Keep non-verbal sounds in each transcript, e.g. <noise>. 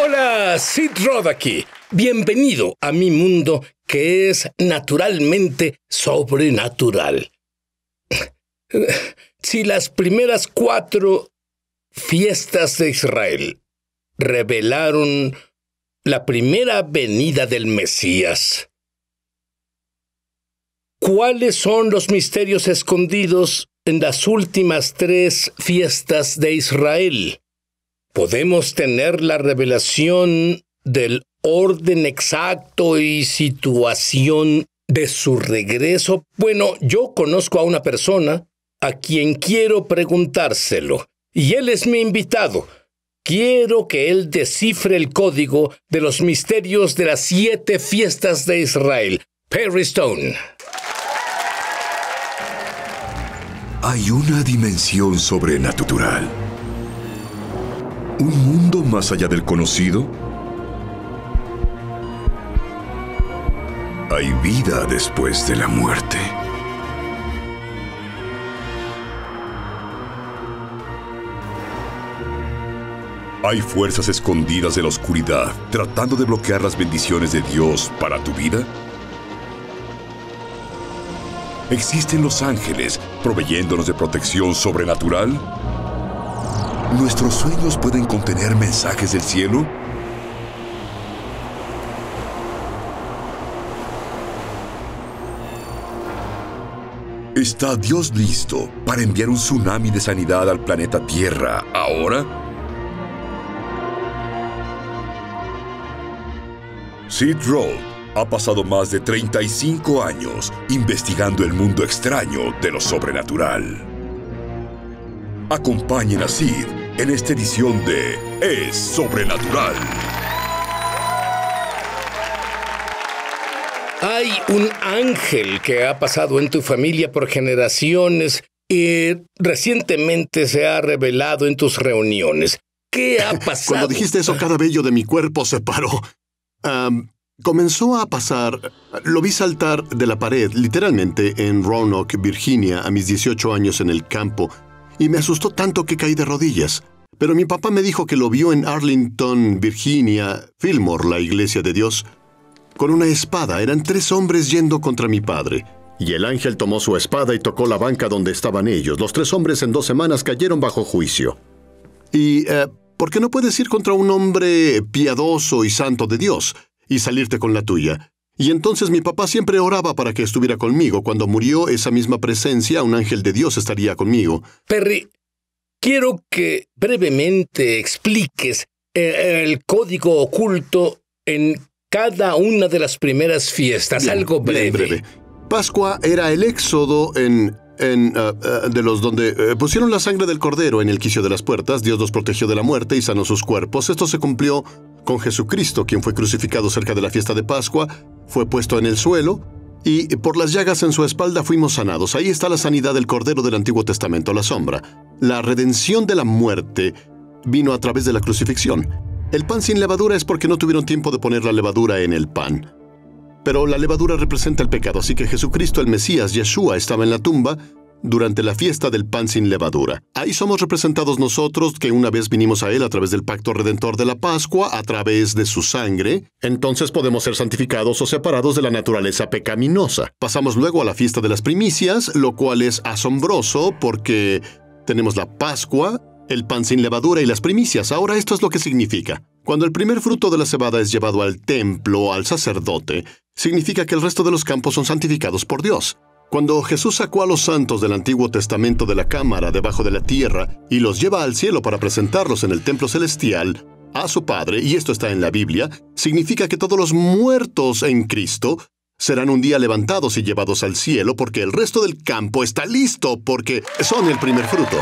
Hola, Sid Rod aquí. Bienvenido a mi mundo que es naturalmente sobrenatural. <laughs> Si las primeras cuatro fiestas de Israel revelaron la primera venida del Mesías, ¿cuáles son los misterios escondidos en las últimas tres fiestas de Israel? podemos tener la revelación del orden exacto y situación de su regreso? Bueno, yo conozco a una persona a quien quiero preguntárselo, y él es mi invitado. Quiero que él descifre el código de los misterios de las siete fiestas de Israel. Perry Stone. Hay una dimensión sobrenatural ¿Un mundo más allá del conocido? Hay vida después de la muerte. Hay fuerzas escondidas de la oscuridad tratando de bloquear las bendiciones de Dios para tu vida. ¿Existen los ángeles proveyéndonos de protección sobrenatural? ¿Nuestros sueños pueden contener mensajes del cielo? ¿Está Dios listo para enviar un tsunami de sanidad al planeta Tierra ahora? Sid Roth ha pasado más de 35 años investigando el mundo extraño de lo sobrenatural. Acompañen a Sid en esta edición de Es Sobrenatural. Hay un ángel que ha pasado en tu familia por generaciones y recientemente se ha revelado en tus reuniones. ¿Qué ha <laughs> pasado? Cuando dijiste eso, cada vello de mi cuerpo se paró. comenzó a pasar. Lo vi saltar de la pared, literalmente, en Roanoke, Virginia, a mis 18 años en el campo y me asustó tanto que caí de rodillas. Pero mi papá me dijo que lo vio en Arlington, Virginia, Fillmore, la iglesia de Dios, con una espada. Eran tres hombres yendo contra mi padre. Y el ángel tomó su espada y tocó la banca donde estaban ellos. Los tres hombres en dos semanas cayeron bajo juicio. ¿Y eh, por qué no puedes ir contra un hombre piadoso y santo de Dios y salirte con la tuya? Y entonces mi papá siempre oraba para que estuviera conmigo. Cuando murió esa misma presencia, un ángel de Dios estaría conmigo. Perry, quiero que brevemente expliques eh, eh, el código oculto en cada una de las primeras fiestas, algo breve. breve. Pascua era el éxodo en eh, de los donde pusieron la sangre del cordero en el quicio de las puertas, Dios los protegió de la muerte y sanó sus cuerpos. Esto se cumplió con Jesucristo, quien fue crucificado cerca de la fiesta de Pascua, fue puesto en el suelo y por las llagas en su espalda fuimos sanados. Ahí está la sanidad del Cordero del Antiguo Testamento, la sombra. La redención de la muerte vino a través de la crucifixión. El pan sin levadura es porque no tuvieron tiempo de poner la levadura en el pan. Pero la levadura representa el pecado, así que Jesucristo el Mesías, Yeshua, estaba en la tumba durante la fiesta del pan sin levadura. Ahí somos representados nosotros que una vez vinimos a Él a través del pacto redentor de la Pascua, a través de su sangre, entonces podemos ser santificados o separados de la naturaleza pecaminosa. Pasamos luego a la fiesta de las primicias, lo cual es asombroso porque tenemos la Pascua, el pan sin levadura y las primicias. Ahora esto es lo que significa. Cuando el primer fruto de la cebada es llevado al templo, al sacerdote, significa que el resto de los campos son santificados por Dios. Cuando Jesús sacó a los santos del Antiguo Testamento de la cámara debajo de la tierra y los lleva al cielo para presentarlos en el templo celestial, a su Padre, y esto está en la Biblia, significa que todos los muertos en Cristo serán un día levantados y llevados al cielo porque el resto del campo está listo, porque son el primer fruto.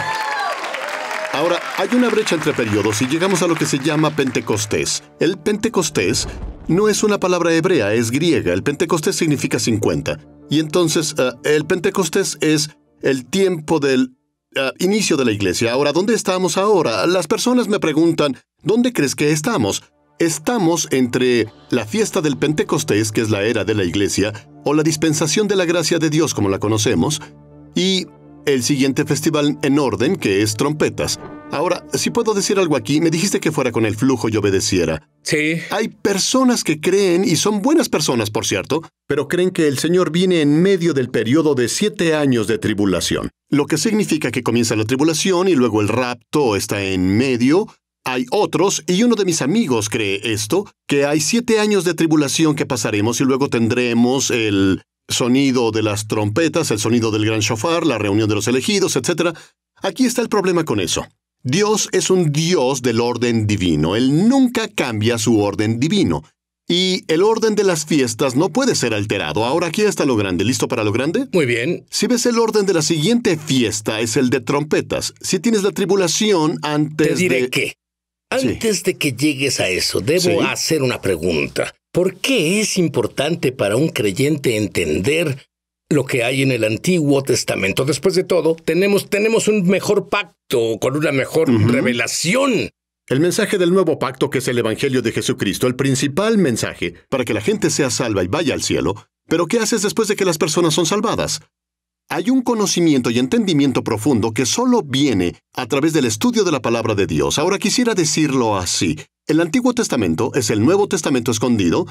Ahora, hay una brecha entre periodos y llegamos a lo que se llama Pentecostés. El Pentecostés no es una palabra hebrea, es griega. El Pentecostés significa 50. Y entonces, eh, el Pentecostés es el tiempo del eh, inicio de la iglesia. Ahora, ¿dónde estamos ahora? Las personas me preguntan, ¿dónde crees que estamos? Estamos entre la fiesta del Pentecostés, que es la era de la iglesia, o la dispensación de la gracia de Dios como la conocemos, y el siguiente festival en orden, que es trompetas. Ahora, si puedo decir algo aquí, me dijiste que fuera con el flujo y obedeciera. Sí. Hay personas que creen, y son buenas personas, por cierto, pero creen que el Señor viene en medio del periodo de siete años de tribulación. Lo que significa que comienza la tribulación y luego el rapto está en medio. Hay otros, y uno de mis amigos cree esto, que hay siete años de tribulación que pasaremos y luego tendremos el sonido de las trompetas, el sonido del gran shofar, la reunión de los elegidos, etc. Aquí está el problema con eso. Dios es un Dios del orden divino. Él nunca cambia su orden divino. Y el orden de las fiestas no puede ser alterado. Ahora aquí está lo grande. ¿Listo para lo grande? Muy bien. Si ves el orden de la siguiente fiesta es el de trompetas. Si tienes la tribulación antes Te diré qué. Antes de que llegues a eso, debo hacer una pregunta. ¿Por qué es importante para un creyente entender lo que hay en el Antiguo Testamento? Después de todo, tenemos, tenemos un mejor pacto, con una mejor revelación. El mensaje del nuevo pacto, que es el Evangelio de Jesucristo, el principal mensaje para que la gente sea salva y vaya al cielo, pero ¿qué haces después de que las personas son salvadas? hay un conocimiento y entendimiento profundo que solo viene a través del estudio de la palabra de Dios. Ahora quisiera decirlo así. El Antiguo Testamento es el Nuevo Testamento escondido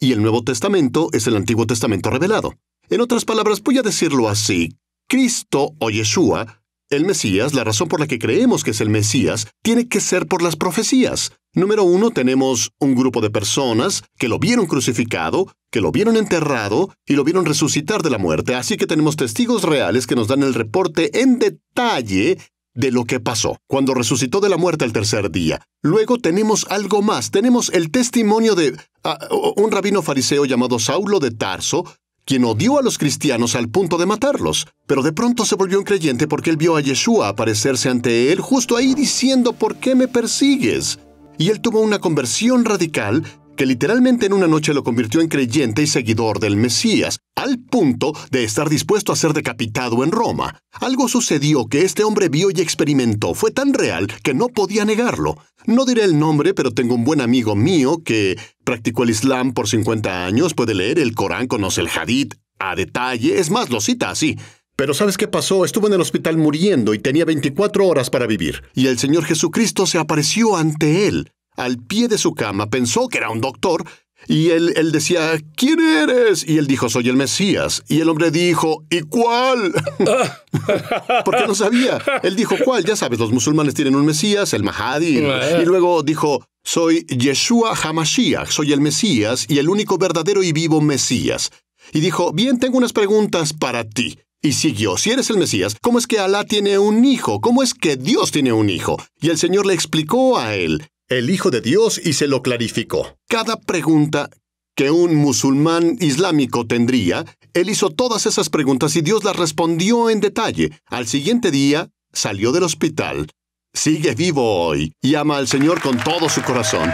y el Nuevo Testamento es el Antiguo Testamento revelado. En otras palabras, voy a decirlo así. Cristo o Yeshua el Mesías, la razón por la que creemos que es el Mesías, tiene que ser por las profecías. Número uno, tenemos un grupo de personas que lo vieron crucificado, que lo vieron enterrado y lo vieron resucitar de la muerte, así que tenemos testigos reales que nos dan el reporte en detalle de lo que pasó cuando resucitó de la muerte el tercer día. Luego tenemos algo más, tenemos el testimonio de ah, un rabino fariseo llamado Saulo de Tarso, quien odió a los cristianos al punto de matarlos, pero de pronto se volvió un creyente porque él vio a Yeshua aparecerse ante él justo ahí diciendo, ¿por qué me persigues? Y él tuvo una conversión radical que literalmente en una noche lo convirtió en creyente y seguidor del Mesías, al punto de estar dispuesto a ser decapitado en Roma. Algo sucedió que este hombre vio y experimentó. Fue tan real que no podía negarlo. No diré el nombre, pero tengo un buen amigo mío que practicó el Islam por 50 años, puede leer el Corán, conoce el Hadith a detalle, es más, lo cita así. Pero ¿sabes qué pasó? Estuvo en el hospital muriendo y tenía 24 horas para vivir. Y el Señor Jesucristo se apareció ante él al pie de su cama, pensó que era un doctor, y él, él decía, ¿quién eres? Y él dijo, soy el Mesías. Y el hombre dijo, ¿y cuál? <laughs> Porque no sabía. Él dijo, ¿cuál? Ya sabes, los musulmanes tienen un Mesías, el Mahadi. Y luego dijo, soy Yeshua Hamashiach, soy el Mesías y el único verdadero y vivo Mesías. Y dijo, bien, tengo unas preguntas para ti. Y siguió, si eres el Mesías, ¿cómo es que Alá tiene un hijo? ¿Cómo es que Dios tiene un hijo? Y el Señor le explicó a él el Hijo de Dios y se lo clarificó. Cada pregunta que un musulmán islámico tendría, él hizo todas esas preguntas y Dios las respondió en detalle. Al siguiente día, salió del hospital, sigue vivo hoy y ama al Señor con todo su corazón.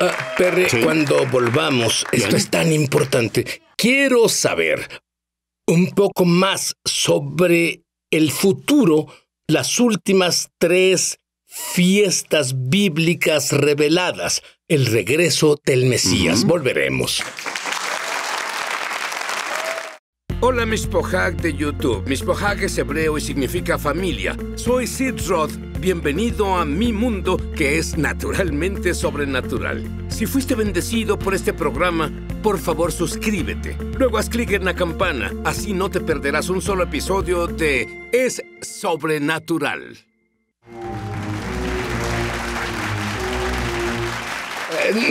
Ah, cuando volvamos, esto es tan importante. Quiero saber un poco más sobre el futuro, las últimas tres fiestas bíblicas reveladas, el regreso del Mesías. Volveremos. Hola mis pojag de YouTube. pohag es hebreo y significa familia. Soy Sid Roth. Bienvenido a mi mundo que es naturalmente sobrenatural. Si fuiste bendecido por este programa, por favor suscríbete. Luego haz clic en la campana. Así no te perderás un solo episodio de Es Sobrenatural.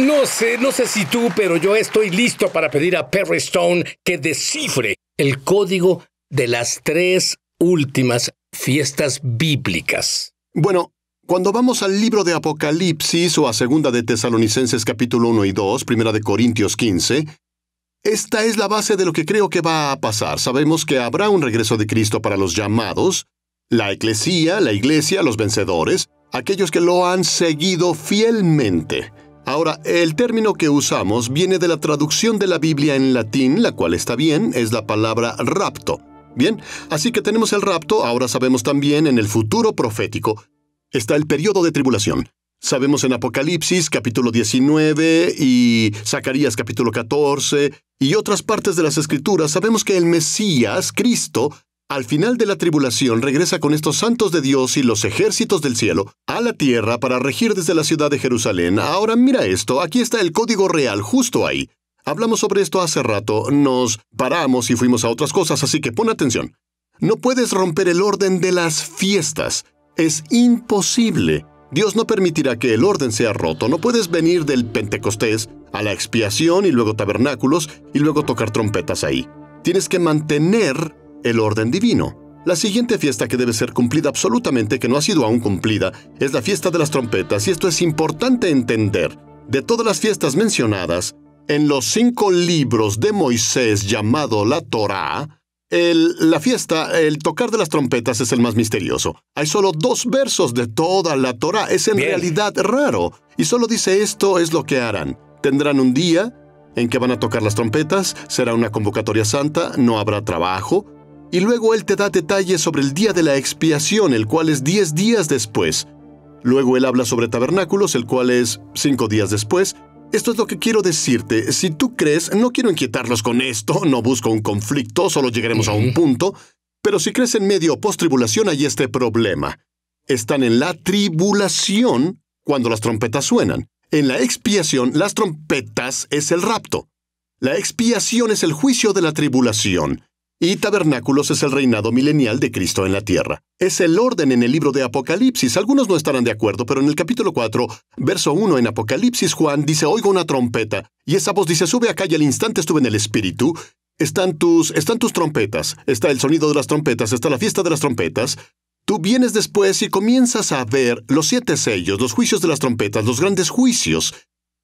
No sé, no sé si tú, pero yo estoy listo para pedir a Perry Stone que descifre el código de las tres últimas fiestas bíblicas. Bueno, cuando vamos al libro de Apocalipsis o a Segunda de Tesalonicenses capítulo 1 y 2, Primera de Corintios 15, esta es la base de lo que creo que va a pasar. Sabemos que habrá un regreso de Cristo para los llamados, la eclesía, la iglesia, los vencedores, aquellos que lo han seguido fielmente. Ahora, el término que usamos viene de la traducción de la Biblia en latín, la cual está bien, es la palabra rapto. Bien, así que tenemos el rapto, ahora sabemos también en el futuro profético. Está el periodo de tribulación. Sabemos en Apocalipsis capítulo 19 y Zacarías capítulo 14 y otras partes de las Escrituras, sabemos que el Mesías, Cristo, al final de la tribulación regresa con estos santos de Dios y los ejércitos del cielo a la tierra para regir desde la ciudad de Jerusalén. Ahora mira esto, aquí está el código real justo ahí. Hablamos sobre esto hace rato, nos paramos y fuimos a otras cosas, así que pon atención. No puedes romper el orden de las fiestas. Es imposible. Dios no permitirá que el orden sea roto. No puedes venir del Pentecostés a la expiación y luego tabernáculos y luego tocar trompetas ahí. Tienes que mantener el orden divino. La siguiente fiesta que debe ser cumplida absolutamente, que no ha sido aún cumplida, es la fiesta de las trompetas, y esto es importante entender. De todas las fiestas mencionadas, en los cinco libros de Moisés llamado la Torá, la fiesta, el tocar de las trompetas es el más misterioso. Hay solo dos versos de toda la Torá, es en realidad raro, y solo dice esto es lo que harán. Tendrán un día en que van a tocar las trompetas, será una convocatoria santa, no habrá trabajo, y luego Él te da detalles sobre el día de la expiación, el cual es diez días después. Luego Él habla sobre tabernáculos, el cual es cinco días después. Esto es lo que quiero decirte. Si tú crees, no quiero inquietarlos con esto, no busco un conflicto, solo llegaremos a un punto. Pero si crees en medio o post-tribulación, hay este problema. Están en la tribulación cuando las trompetas suenan. En la expiación, las trompetas es el rapto. La expiación es el juicio de la tribulación. Y tabernáculos es el reinado milenial de Cristo en la tierra. Es el orden en el libro de Apocalipsis. Algunos no estarán de acuerdo, pero en el capítulo 4, verso 1 en Apocalipsis, Juan dice, oigo una trompeta. Y esa voz dice, sube acá y al instante estuve en el espíritu. Están tus, están tus trompetas. Está el sonido de las trompetas, está la fiesta de las trompetas. Tú vienes después y comienzas a ver los siete sellos, los juicios de las trompetas, los grandes juicios.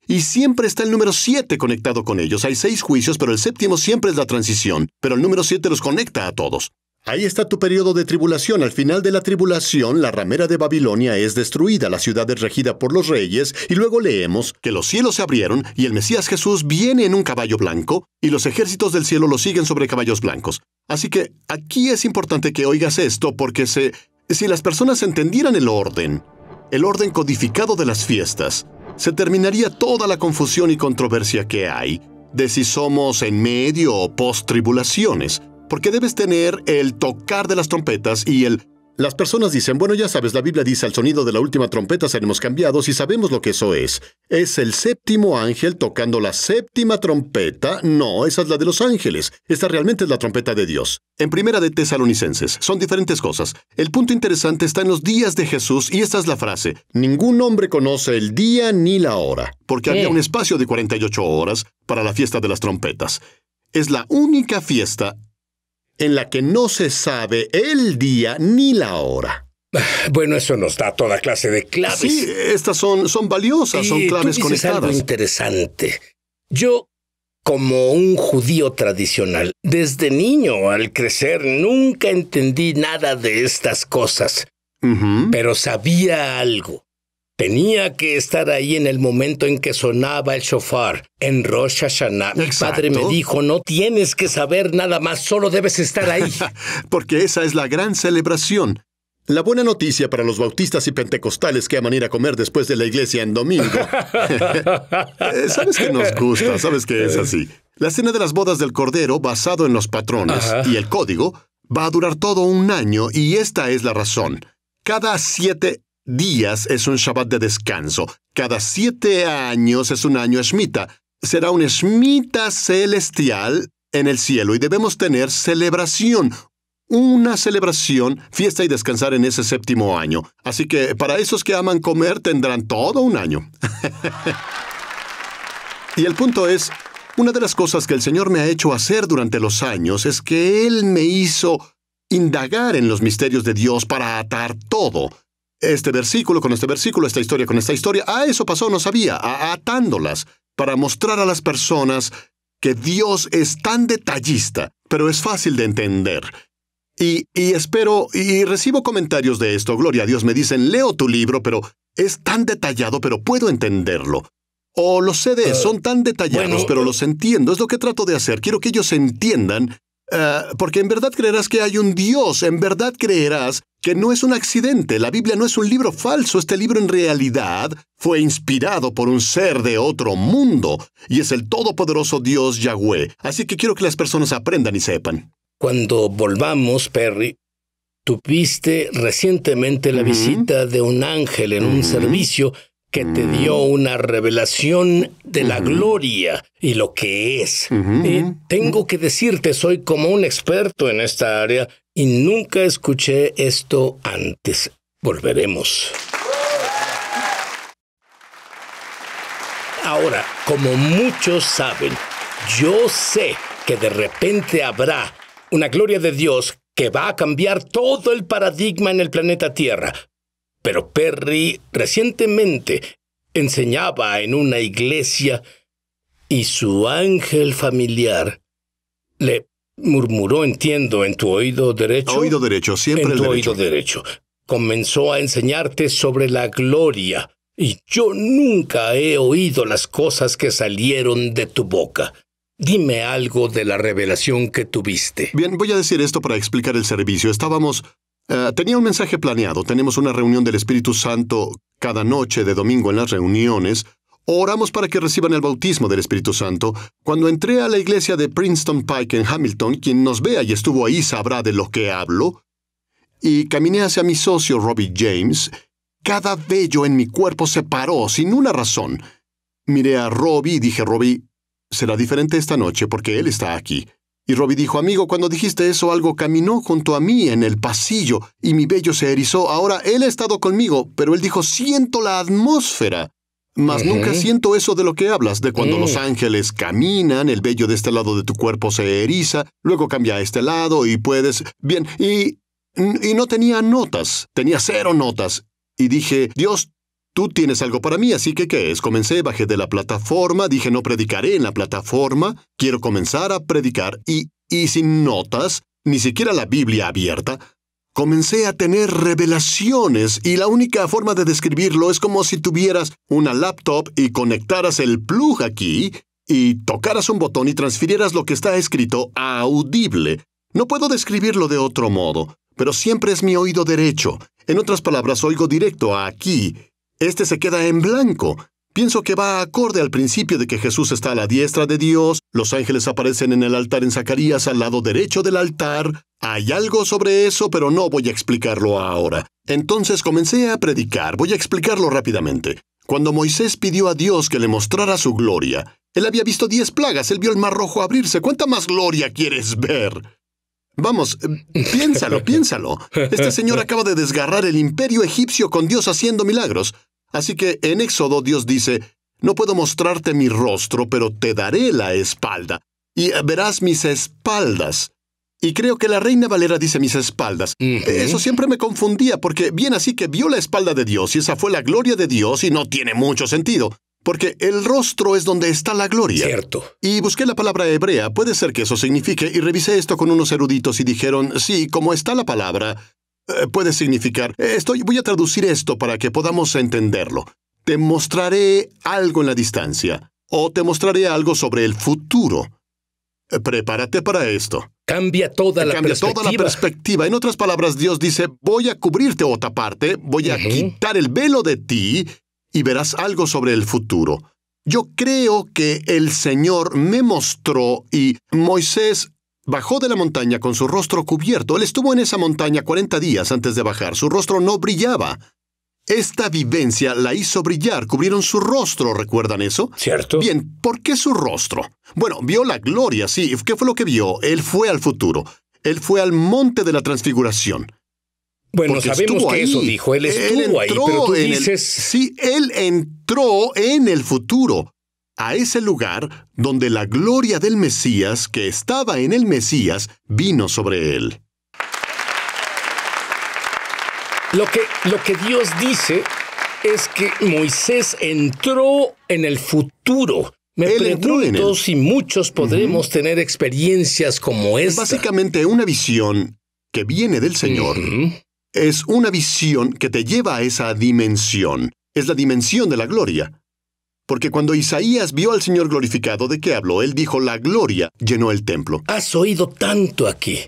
Y siempre está el número 7 conectado con ellos. Hay seis juicios, pero el séptimo siempre es la transición, pero el número 7 los conecta a todos. Ahí está tu periodo de tribulación. Al final de la tribulación, la ramera de Babilonia es destruida, la ciudad es regida por los reyes, y luego leemos que los cielos se abrieron y el Mesías Jesús viene en un caballo blanco, y los ejércitos del cielo lo siguen sobre caballos blancos. Así que aquí es importante que oigas esto porque Si las personas entendieran el orden, el orden codificado de las fiestas, se terminaría toda la confusión y controversia que hay de si somos en medio o post tribulaciones, porque debes tener el tocar de las trompetas y el las personas dicen, bueno, ya sabes, la Biblia dice, al sonido de la última trompeta seremos cambiados y sabemos lo que eso es. Es el séptimo ángel tocando la séptima trompeta. No, esa es la de los ángeles. Esta realmente es la trompeta de Dios. En primera de Tesalonicenses, son diferentes cosas. El punto interesante está en los días de Jesús y esta es la frase. Ningún hombre conoce el día ni la hora, porque había un espacio de 48 horas para la fiesta de las trompetas. Es la única fiesta en la que no se sabe el día ni la hora. <sighs> Bueno, eso nos da toda clase de claves. Sí, estas son, valiosas, son claves tú dices algo interesante. Yo, como un judío tradicional, desde niño al crecer nunca entendí nada de estas cosas, pero sabía algo. Tenía que estar ahí en el momento en que sonaba el shofar en Rosh Hashanah. Mi padre me dijo, no tienes que saber nada más, solo debes estar ahí. <laughs> Porque esa es la gran celebración. La buena noticia para los bautistas y pentecostales que aman ir a comer después de la iglesia en domingo. <laughs> Eh, sabes que nos gusta, sabes que es así. La cena de las bodas del Cordero, basado en los patrones y el código, va a durar todo un año y esta es la razón. Cada siete días es un Shabbat de descanso. Cada siete años es un año Shmita. Será un Shmita celestial en el cielo y debemos tener celebración. Una celebración, fiesta y descansar en ese séptimo año. Así que para esos que aman comer tendrán todo un año. <laughs> y el punto es, una de las cosas que el Señor me ha hecho hacer durante los años es que Él me hizo indagar en los misterios de Dios para atar todo este versículo con este versículo, esta historia con esta historia. A ah, eso pasó, no sabía, atándolas, para mostrar a las personas que Dios es tan detallista, pero es fácil de entender. Y, espero, y recibo comentarios de esto, gloria a Dios, me dicen, leo tu libro, pero es tan detallado, pero puedo entenderlo. O los CDs ah, son tan detallados, pero eh, los entiendo, es lo que trato de hacer, quiero que ellos entiendan eh, porque en verdad creerás que hay un Dios, en verdad creerás que no es un accidente, la Biblia no es un libro falso, este libro en realidad fue inspirado por un ser de otro mundo y es el todopoderoso Dios Yahweh. Así que quiero que las personas aprendan y sepan. Cuando volvamos, Perry, tuviste recientemente la visita de un ángel en un servicio que te mm. dio una revelación de la gloria y lo que es. tengo que decirte, soy como un experto en esta área y nunca escuché esto antes. Volveremos. Ahora, como muchos saben, yo sé que de repente habrá una gloria de Dios que va a cambiar todo el paradigma en el planeta Tierra. Pero Perry recientemente enseñaba en una iglesia y su ángel familiar le murmuró, entiendo, en tu oído derecho. Oído derecho, siempre en el oído derecho. Comenzó a enseñarte sobre la gloria, y yo nunca he oído las cosas que salieron de tu boca. Dime algo de la revelación que tuviste. Bien, voy a decir esto para explicar el servicio. Estábamos eh, tenía un mensaje planeado. Tenemos una reunión del Espíritu Santo cada noche de domingo en las reuniones. Oramos para que reciban el bautismo del Espíritu Santo. Cuando entré a la iglesia de Princeton Pike en Hamilton, quien nos vea y estuvo ahí sabrá de lo que hablo. Y caminé hacia mi socio Robbie James. Cada vello en mi cuerpo se paró, sin una razón. Miré a Robbie y dije, Robbie, será diferente esta noche porque él está aquí. Y Robbie dijo, amigo, cuando dijiste eso algo caminó junto a mí en el pasillo y mi vello se erizó. Ahora él ha estado conmigo, pero él dijo, siento la atmósfera. Mas nunca siento eso de lo que hablas, de cuando los ángeles caminan, el vello de este lado de tu cuerpo se eriza, luego cambia a este lado y puedes... Bien, y... Y no tenía notas, tenía cero notas. Y dije, Dios, Tú tienes algo para mí, así que ¿qué es? Comencé, bajé de la plataforma, dije no predicaré en la plataforma, quiero comenzar a predicar y, y sin notas, ni siquiera la Biblia abierta, comencé a tener revelaciones y la única forma de describirlo es como si tuvieras una laptop y conectaras el plug aquí y tocaras un botón y transfirieras lo que está escrito a audible. No puedo describirlo de otro modo, pero siempre es mi oído derecho. En otras palabras, oigo directo aquí este se queda en blanco. Pienso que va acorde al principio de que Jesús está a la diestra de Dios, los ángeles aparecen en el altar en Zacarías al lado derecho del altar. Hay algo sobre eso, pero no voy a explicarlo ahora. Entonces comencé a predicar, voy a explicarlo rápidamente. Cuando Moisés pidió a Dios que le mostrara su gloria, él había visto diez plagas, él vio el mar rojo abrirse. ¿Cuánta más gloria quieres ver? Vamos, eh, piénsalo, piénsalo. Este señor <laughs> acaba de desgarrar el imperio egipcio con Dios haciendo milagros. Así que en Éxodo Dios dice, no puedo mostrarte mi rostro, pero te daré la espalda, y verás mis espaldas. Y creo que la reina Valera dice mis espaldas. Eso siempre me confundía, porque bien así que vio la espalda de Dios y esa fue la gloria de Dios y no tiene mucho sentido. Porque el rostro es donde está la gloria. Cierto. Y busqué la palabra hebrea, puede ser que eso signifique, y revisé esto con unos eruditos y dijeron, sí, como está la palabra, eh, puede significar. Eh, voy a traducir esto para que podamos entenderlo. Te mostraré algo en la distancia o te mostraré algo sobre el futuro. Eh, prepárate para esto. Cambia toda la Cambia perspectiva. toda la perspectiva. En otras palabras, Dios dice, voy a cubrirte otra parte, voy a quitar el velo de ti y verás algo sobre el futuro. Yo creo que el Señor me mostró y Moisés Bajó de la montaña con su rostro cubierto. Él estuvo en esa montaña 40 días antes de bajar. Su rostro no brillaba. Esta vivencia la hizo brillar, cubrieron su rostro, ¿recuerdan eso? Cierto. Bien, ¿por qué su rostro? Bueno, vio la gloria, sí. ¿Qué fue lo que vio? Él fue al futuro. Él fue al monte de la transfiguración. Bueno, sabemos que eso dijo, él estuvo ahí, pero tú dices... sí, él entró en el futuro a ese lugar donde la gloria del Mesías que estaba en el Mesías vino sobre él. Lo que, lo que Dios dice es que Moisés entró en el futuro. Me él entró en él. si muchos podremos tener experiencias como esta. Básicamente una visión que viene del Señor es una visión que te lleva a esa dimensión. Es la dimensión de la gloria. Porque cuando Isaías vio al Señor glorificado, ¿de qué habló? Él dijo, la gloria llenó el templo. Has oído tanto aquí.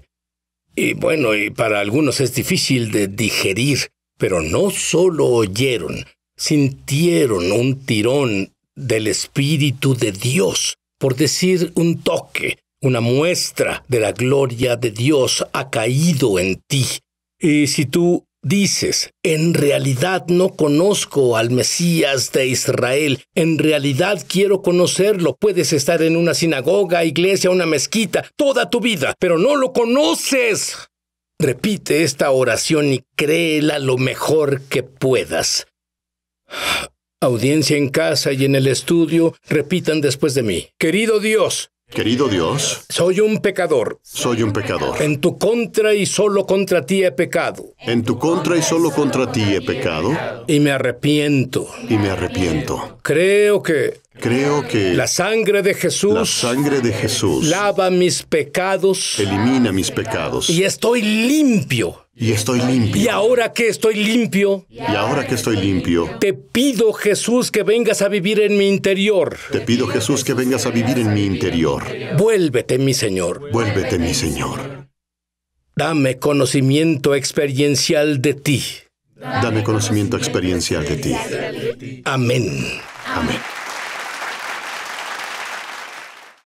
Y bueno, y para algunos es difícil de digerir, pero no solo oyeron, sintieron un tirón del Espíritu de Dios, por decir un toque, una muestra de la gloria de Dios ha caído en ti. Y si tú Dices, en realidad no conozco al Mesías de Israel, en realidad quiero conocerlo. Puedes estar en una sinagoga, iglesia, una mezquita, toda tu vida, pero no lo conoces. Repite esta oración y créela lo mejor que puedas. Audiencia en casa y en el estudio, repitan después de mí. Querido Dios, Querido Dios, soy un pecador. Soy un pecador. En tu contra y solo contra ti he pecado. En tu contra y solo contra ti he pecado. Y me arrepiento. Y me arrepiento. Creo que Creo que la sangre de Jesús, la sangre de Jesús lava mis pecados, elimina mis pecados y estoy limpio y estoy limpio. Y ahora que estoy limpio. Y ahora que estoy limpio. Te pido Jesús que vengas a vivir en mi interior. Te pido Jesús que vengas a vivir en mi interior. Vuélvete mi Señor. Vuélvete mi Señor. Dame conocimiento experiencial de ti. Dame conocimiento experiencial de ti. Amén. Amén.